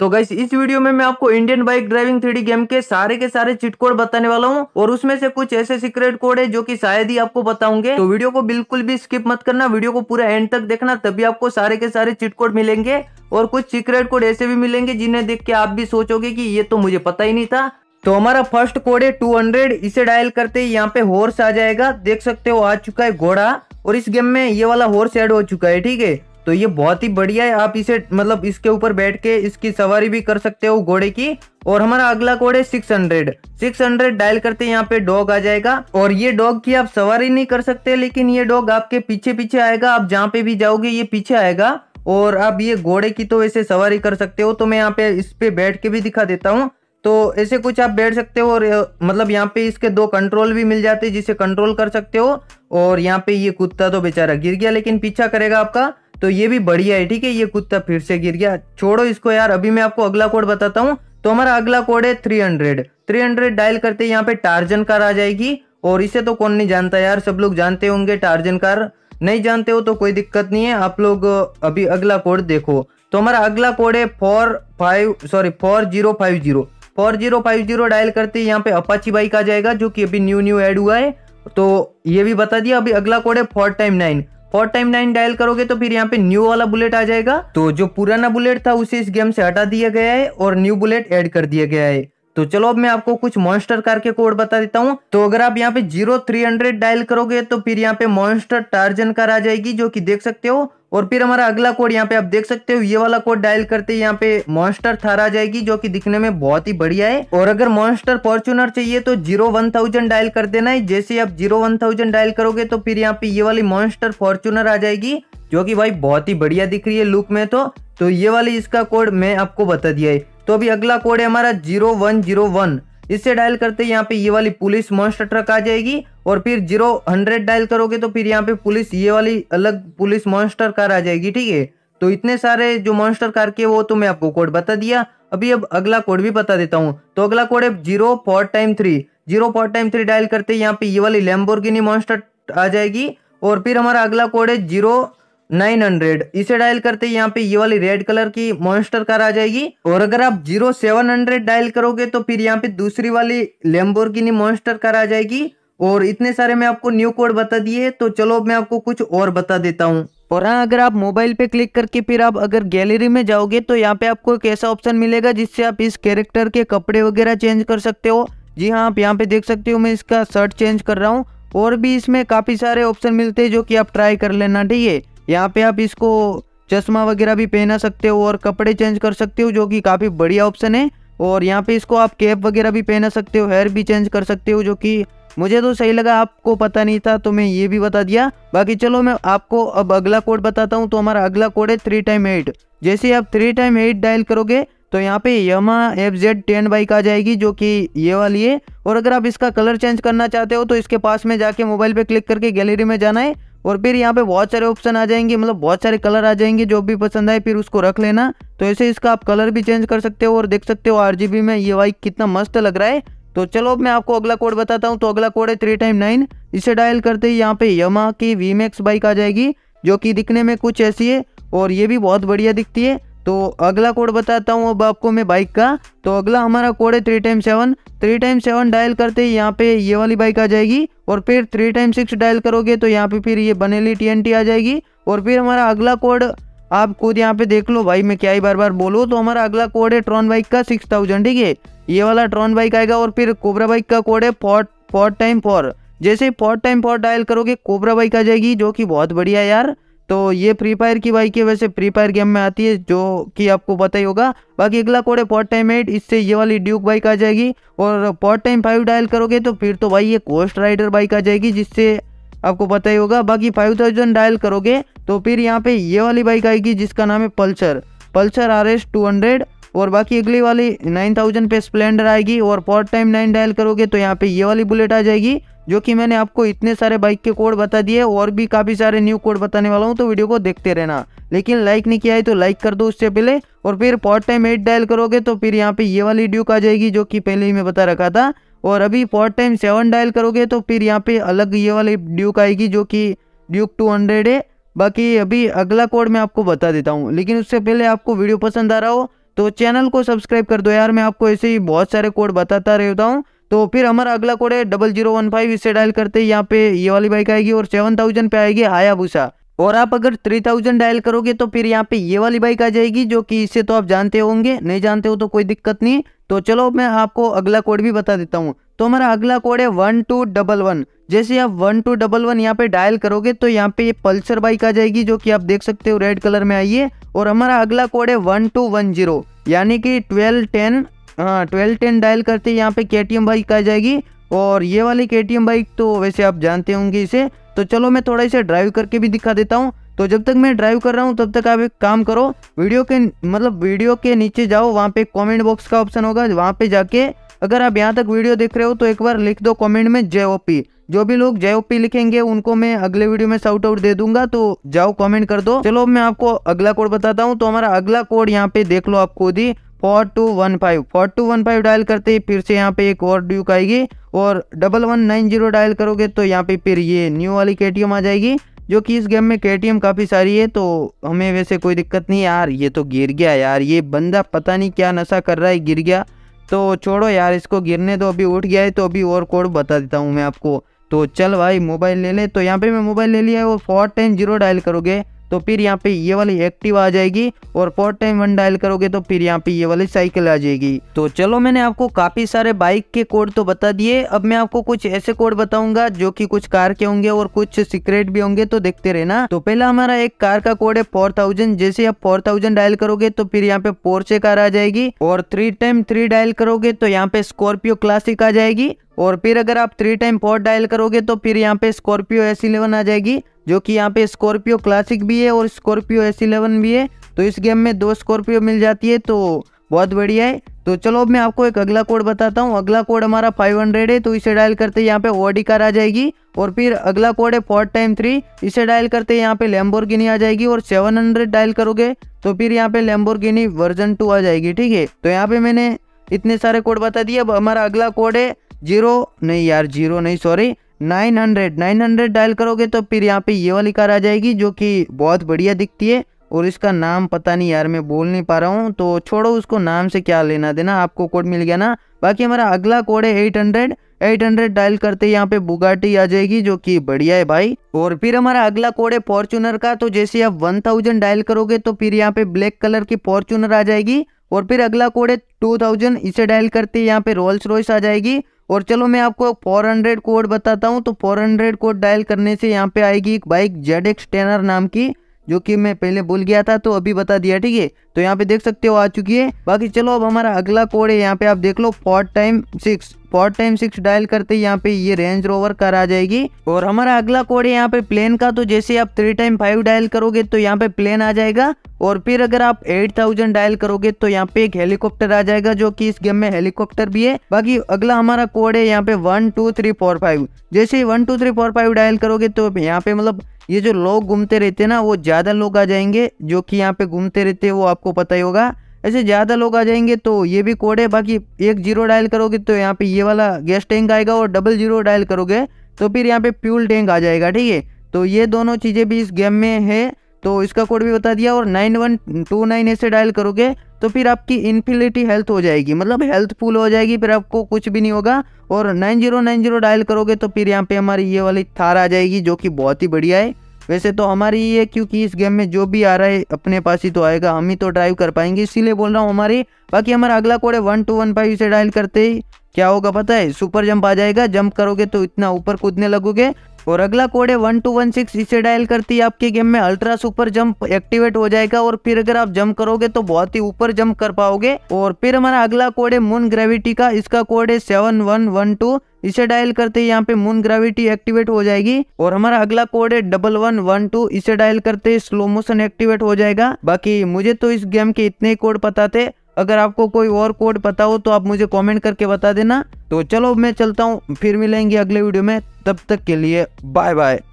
तो गाइस इस वीडियो में मैं आपको Indian bike driving three game के सारे के सारे चिट कोड बताने वाला हूँ और उसमें से कुछ ऐसे सीक्रेट कोड है जो कि शायद ही आपको बताऊंगे तो वीडियो को बिल्कुल भी स्किप मत करना वीडियो को पूरा एंड तक देखना तभी आपको सारे के सारे चिट कोड मिलेंगे और कुछ सीक्रेट कोड ऐसे भी मिलेंगे जिन्हें देख के आप भी सोचोगे की ये तो मुझे पता ही नहीं था तो हमारा फर्स्ट कोड है हंड्रेड इसे डायल करते ही यहाँ पे हॉर्स आ जाएगा देख सकते हो आ चुका है घोड़ा और इस गेम में ये वाला हॉर्स ऐड हो चुका है ठीक है तो ये बहुत ही बढ़िया है आप इसे मतलब इसके ऊपर बैठ के इसकी सवारी भी कर सकते हो घोड़े की और हमारा अगला कोड है 600 600 डायल करते हैं यहाँ पे डॉग आ जाएगा और ये डॉग की आप सवारी नहीं कर सकते लेकिन ये डॉग आपके पीछे पीछे आएगा आप जहाँ पे भी जाओगे ये पीछे आएगा और आप ये घोड़े की तो वैसे सवारी कर सकते हो तो मैं यहाँ पे इस पे बैठ के भी दिखा देता हूँ तो ऐसे कुछ आप बैठ सकते हो और मतलब यहाँ पे इसके दो कंट्रोल भी मिल जाते हैं जिसे कंट्रोल कर सकते हो और यहाँ पे ये कुत्ता तो बेचारा गिर गया लेकिन पीछा करेगा आपका तो ये भी बढ़िया है ठीक है ये कुत्ता फिर से गिर गया छोड़ो इसको यार अभी मैं आपको अगला कोड बताता हूँ तो हमारा अगला कोड है three hundred three hundred dial करते यहाँ पे टार्जन कार आ जाएगी और इसे तो कौन नहीं जानता यार सब लोग जानते होंगे टार्जन कार नहीं जानते हो तो कोई दिक्कत नहीं है आप लोग अभी अगला कोड देखो तो हमारा अगला कोड है four five sorry four zero five zero four zero five zero dial करते यहाँ पे अपाची बाइक आ जाएगा जो कि अभी न्यू न्यू ऐड हुआ है तो ये भी बता दिया अभी अगला कोड है four time nine four time nine dial करोगे तो फिर यहाँ पे न्यू वाला बुलेट आ जाएगा तो जो पुराना बुलेट था उसे इस गेम से हटा दिया गया है और न्यू बुलेट ऐड कर दिया गया है तो चलो अब मैं आपको कुछ मॉन्स्टर कार के कोड बता देता हूँ तो अगर आप यहाँ पे जीरो थ्री हंड्रेड डायल करोगे तो फिर यहाँ पे मॉन्स्टर टार्जन कार आ जाएगी जो कि देख सकते हो और फिर हमारा अगला कोड यहाँ पे आप देख सकते हो ये वाला कोड डायल करते यहाँ पे मॉन्स्टर थार आ जाएगी जो कि दिखने में बहुत ही बढ़िया है और अगर मॉन्स्टर फॉर्चुनर चाहिए तो जीरो वन थाउजेंड डायल कर देना है जैसे आप जीरो वन थाउजेंड डायल करोगे तो फिर यहाँ पे ये वाली मॉन्स्टर फॉर्चुनर आ जाएगी जो कि भाई बहुत ही बढ़िया दिख रही है लुक में तो तो ये वाली इसका कोड मैं आपको बता दिया है तो अभी अगला कोड है हमारा जीरो वन जीरो वन इससे डायल करते यहाँ पे ये वाली पुलिस मॉन्स्टर ट्रक आ जाएगी और फिर जीरो हंड्रेड डायल करोगे तो फिर यहाँ पे पुलिस ये वाली अलग पुलिस मॉन्स्टर कार आ जाएगी ठीक है तो इतने सारे जो मॉन्स्टर कार के वो तो मैं आपको कोड बता दिया अभी अब अगला कोड भी बता देता हूँ तो अगला कोड है zero four time three zero four time three dial करते यहाँ पे ये वाली लेम्बोर्गिनी मॉन्स्टर आ जाएगी और फिर हमारा अगला कोड है जीरो नाइन हंड्रेड इसे डायल करते हैं यहाँ पे ये वाली रेड कलर की मॉन्स्टर कार आ जाएगी और अगर आप जीरो सेवन हंड्रेड डायल करोगे तो फिर यहाँ पे दूसरी वाली लेम्बोर मॉन्स्टर कार आ जाएगी और इतने सारे मैं आपको न्यू कोड बता दिए तो चलो मैं आपको कुछ और बता देता हूँ और हाँ अगर आप मोबाइल पे क्लिक करके फिर आप अगर गैलरी में जाओगे तो यहाँ पे आपको एक ऐसा ऑप्शन मिलेगा जिससे आप इस कैरेक्टर के कपड़े वगैरह चेंज कर सकते हो जी हाँ आप यहाँ पे देख सकते हो मैं इसका शर्ट चेंज कर रहा हूँ और भी इसमें काफ़ी सारे ऑप्शन मिलते हैं जो कि आप ट्राई कर लेना ठीक है यहाँ पे आप इसको चश्मा वगैरह भी पहना सकते हो और कपड़े चेंज कर सकते हो जो कि काफ़ी बढ़िया ऑप्शन है और यहाँ पे इसको आप कैप वगैरह भी पहना सकते हो हेयर भी चेंज कर सकते हो जो कि मुझे तो सही लगा आपको पता नहीं था तो मैं ये भी बता दिया बाकी चलो मैं आपको अब अगला कोड बताता हूँ तो हमारा अगला कोड है थ्री टाइम एट जैसे आप थ्री टाइम एट डायल करोगे तो यहाँ पे Yamaha F Z ten bike आ जाएगी जो कि ये वाली है और अगर आप इसका कलर चेंज करना चाहते हो तो इसके पास में जाके मोबाइल पे क्लिक करके गैलरी में जाना है और फिर यहाँ पे बहुत सारे ऑप्शन आ जाएंगे मतलब बहुत सारे कलर आ जाएंगे जो भी पसंद आए फिर उसको रख लेना तो ऐसे इसका आप कलर भी चेंज कर सकते हो और देख सकते हो आर में ये वाइक कितना मस्त लग रहा है तो चलो अब मैं आपको अगला कोड बताता हूँ तो अगला कोड है थ्री टाइम नाइन इसे डायल करते ही यहाँ पे यमा की वीमेक्स बाइक आ जाएगी जो कि दिखने में कुछ ऐसी है और ये भी बहुत बढ़िया दिखती है तो अगला कोड बताता हूँ अब आपको मैं बाइक का तो अगला हमारा कोड है three time seven three time seven dial करते ही यहाँ पे ये वाली बाइक आ जाएगी और फिर थ्री टाइम सिक्स डायल करोगे तो यहाँ पे फिर ये बनेली टीएनटी आ जाएगी और फिर हमारा अगला कोड आप खुद यहाँ पे देख लो भाई मैं क्या ही बार बार बोलूँ तो हमारा अगला कोड है ट्रॉन बाइक का सिक्स थाउजेंड ठीक है ये वाला ट्रॉन बाइक आएगा और फिर कोबरा बाइक का कोड है फोर्ट फोर्ट टाइम फोर जैसे फोर्ट टाइम फोर डायल करोगे कोबरा बाइक आ जाएगी जो कि बहुत बढ़िया यार तो ये फ्री फायर की बाइक है वैसे फ्री फायर गेम में आती है जो कि आपको पता ही होगा बाकी अगला कोड है पॉट टाइम एट इससे ये वाली ड्यूक बाइक आ जाएगी और पॉट टाइम फाइव डायल करोगे तो फिर तो भाई ये कोस्ट राइडर बाइक आ जाएगी जिससे आपको पता ही होगा बाकी फाइव थाउजेंड डायल करोगे तो फिर यहाँ पे ये वाली बाइक आएगी जिसका नाम है Pulsar Pulsar R S two hundred और बाकी अगली वाली नाइन थाउजेंड पे स्प्लेंडर आएगी और पॉट टाइम नाइन डायल करोगे तो यहाँ पे ये वाली बुलेट आ जाएगी जो कि मैंने आपको इतने सारे बाइक के कोड बता दिए और भी काफ़ी सारे न्यू कोड बताने वाला हूँ तो वीडियो को देखते रहना लेकिन लाइक नहीं किया है तो लाइक कर दो उससे पहले और फिर पार्ट टाइम एट डायल करोगे तो फिर यहाँ पे ये वाली ड्यूक आ जाएगी जो कि पहले ही मैं बता रखा था और अभी पार्ट टाइम सेवन डायल करोगे तो फिर यहाँ पे अलग ये वाली ड्यूक आएगी जो कि ड्यूक टू हंड्रेड है बाकी अभी अगला कोड मैं आपको बता देता हूँ लेकिन उससे पहले आपको वीडियो पसंद आ रहा हो तो चैनल को सब्सक्राइब कर दो यार मैं आपको ऐसे ही बहुत सारे कोड बताता रहता हूँ तो फिर हमारा अगला कोड है डबल जीरो वन फाइव इसे डायल करते यहाँ पे ये वाली बाइक आएगी और सेवन थाउजेंड पे आएगी हायाबूसा और आप अगर थ्री थाउजेंड डायल करोगे तो फिर यहाँ पे ये वाली बाइक आ जाएगी जो कि इसे तो आप जानते होंगे नहीं जानते हो तो कोई दिक्कत नहीं तो चलो मैं आपको अगला कोड भी बता देता हूँ तो हमारा अगला कोड है वन टू डबल वन जैसे आप वन टू डबल वन यहाँ पे डायल करोगे तो यहाँ पे ये पल्सर बाइक आ जाएगी जो कि आप देख सकते हो रेड कलर में आई है और हमारा अगला कोड है वन टू वन जीरो यानी कि ट्वेल्व टेन हाँ ट्वेल्व टेन डायल करते यहाँ पे के बाइक आ जाएगी और ये वाली के बाइक तो वैसे आप जानते होंगे इसे तो चलो मैं थोड़ा इसे ड्राइव करके भी दिखा देता हूँ तो जब तक मैं ड्राइव कर रहा हूँ तब तक आप एक काम करो वीडियो के मतलब वीडियो के नीचे जाओ वहाँ पे कमेंट बॉक्स का ऑप्शन होगा वहाँ पे जाके अगर आप यहाँ तक वीडियो देख रहे हो तो एक बार लिख दो कमेंट में जे जो भी लोग जे लिखेंगे उनको मैं अगले वीडियो में साउट आउट दे दूंगा तो जाओ कॉमेंट कर दो चलो मैं आपको अगला कोड बताता हूँ तो हमारा अगला कोड यहाँ पे देख लो आप खुद ही four two one five four two one five dial करते ही फिर से यहाँ पे एक और ड्यूक आएगी और double one nine zero dial करोगे तो यहाँ पे फिर ये न्यू वाली के आ जाएगी जो कि इस गेम में के काफ़ी सारी है तो हमें वैसे कोई दिक्कत नहीं यार ये तो गिर गया यार ये बंदा पता नहीं क्या नशा कर रहा है गिर गया तो छोड़ो यार इसको गिरने दो अभी उठ गया है तो अभी और कोड बता देता हूँ मैं आपको तो चल भाई मोबाइल ले ले तो यहाँ पे मैं मोबाइल ले लिया है और फोर टेन जीरो डायल करोगे तो फिर यहाँ पे ये वाली एक्टिव आ जाएगी और फोर्थ टाइम वन डायल करोगे तो फिर यहाँ पे ये वाली साइकिल आ जाएगी तो चलो मैंने आपको काफी सारे बाइक के कोड तो बता दिए अब मैं आपको कुछ ऐसे कोड बताऊंगा जो की कुछ कार के होंगे और कुछ सीक्रेट भी होंगे तो देखते रहना तो पहला हमारा एक कार का कोड है फोर थाउजेंड जैसे आप फोर थाउजेंड डायल करोगे तो फिर यहाँ पे पोर्चे कार आ जाएगी और थ्री टाइम थ्री डायल करोगे तो यहाँ पे स्कॉर्पियो क्लासिक आ जाएगी और फिर अगर आप थ्री टाइम फोर्थ डायल करोगे तो फिर यहाँ पे स्कॉर्पियो एस इलेवन आ जाएगी जो कि यहाँ पे स्कॉर्पियो क्लासिक भी है और स्कॉर्पियो एस इलेवन भी है तो इस गेम में दो स्कॉर्पियो मिल जाती है तो बहुत बढ़िया है तो चलो अब मैं आपको एक अगला कोड बताता हूँ अगला कोड हमारा 500 है तो इसे डायल करते यहाँ पे ओडी कार आ जाएगी और फिर अगला कोड है फोर्थ टाइम थ्री इसे डायल करते यहाँ पे लेम्बोर्गिनी आ जाएगी और 700 डायल करोगे तो फिर यहाँ पे लेम्बोर्गिनी वर्जन टू आ जाएगी ठीक है तो यहाँ पे मैंने इतने सारे कोड बता दिए अब हमारा अगला कोड है जीरो नहीं यार जीरो नहीं sorry nine hundred nine hundred dial करोगे तो फिर यहाँ पे ये वाली कार आ जाएगी जो कि बहुत बढ़िया दिखती है और इसका नाम पता नहीं यार मैं बोल नहीं पा रहा हूँ तो छोड़ो उसको नाम से क्या लेना देना आपको कोड मिल गया ना बाकी हमारा अगला कोड है eight hundred eight hundred dial करते यहाँ पे बुगाटी आ जाएगी जो कि बढ़िया है भाई और फिर हमारा अगला कोड है फॉर्चूनर का तो जैसे आप वन थाउजेंड डायल करोगे तो फिर यहाँ पे ब्लैक कलर की फॉर्चूनर आ जाएगी और फिर अगला कोड है टू थाउजेंड इसे डायल करते यहाँ पे रोल्स रॉयस आ जाएगी और चलो मैं आपको 400 कोड बताता हूँ तो 400 कोड डायल करने से यहाँ पे आएगी एक बाइक जेड एक्स टेनर नाम की जो कि मैं पहले बोल गया था तो अभी बता दिया ठीक है तो यहाँ पे देख सकते हो आ चुकी है बाकी चलो अब हमारा अगला कोड है यहाँ पे आप देख लो four time six four time six dial करते ही यहाँ पे ये रेंज रोवर कार आ जाएगी और हमारा अगला कोड है यहाँ पे प्लेन का तो जैसे आप थ्री टाइम फाइव डायल करोगे तो यहाँ पे प्लेन आ जाएगा और फिर अगर आप 8000 डायल करोगे तो यहाँ पे एक हेलीकॉप्टर आ जाएगा जो कि इस गेम में हेलीकॉप्टर भी है बाकी अगला हमारा कोड है यहाँ पे one two three four five जैसे ही one two three four five dial करोगे तो यहाँ पे मतलब ये जो लोग घूमते रहते हैं ना वो ज्यादा लोग आ जाएंगे जो कि यहाँ पे घूमते रहते हैं वो आप आपको पता ही होगा ऐसे ज़्यादा लोग आ जाएंगे तो ये भी कोड है बाकी एक जीरो डायल करोगे तो यहाँ पे ये वाला गैस टैंक आएगा और डबल जीरो डायल करोगे तो फिर यहाँ पे फ्यूल टैंक आ जाएगा ठीक है तो ये दोनों चीज़ें भी इस गेम में है तो इसका कोड भी बता दिया और नाइन वन टू नाइन ऐसे डायल करोगे तो फिर आपकी इन्फिनिटी हेल्थ हो जाएगी मतलब हेल्थ फुल हो जाएगी फिर आपको कुछ भी नहीं होगा और nine zero nine zero dial करोगे तो फिर यहाँ पे हमारी ये वाली थार आ जाएगी जो कि बहुत ही बढ़िया है वैसे तो हमारी ही है क्योंकि इस गेम में जो भी आ रहा है अपने पास ही तो आएगा हम ही तो ड्राइव कर पाएंगे इसीलिए बोल रहा हूँ हमारी बाकी हमारा अगला कोड है वन टू वन फाइव इसे डायल करते ही क्या होगा पता है सुपर जंप आ जाएगा जंप करोगे तो इतना ऊपर कूदने लगोगे और अगला कोड है वन टू वन सिक्स इसे डायल करती है आपके गेम में अल्ट्रा सुपर जंप एक्टिवेट हो जाएगा और फिर अगर आप जंप करोगे तो बहुत ही ऊपर जंप कर पाओगे और फिर हमारा अगला कोड है मून ग्रेविटी का इसका कोड है सेवन वन वन टू इसे डायल करते ही यहाँ पे मून ग्रेविटी एक्टिवेट हो जाएगी और हमारा अगला कोड है डबल वन वन टू इसे डायल करते स्लो मोशन एक्टिवेट हो जाएगा बाकी मुझे तो इस गेम के इतने कोड पता थे अगर आपको कोई और कोड पता हो तो आप मुझे कमेंट करके बता देना तो चलो मैं चलता हूँ फिर मिलेंगे अगले वीडियो में तब तक के लिए बाय बाय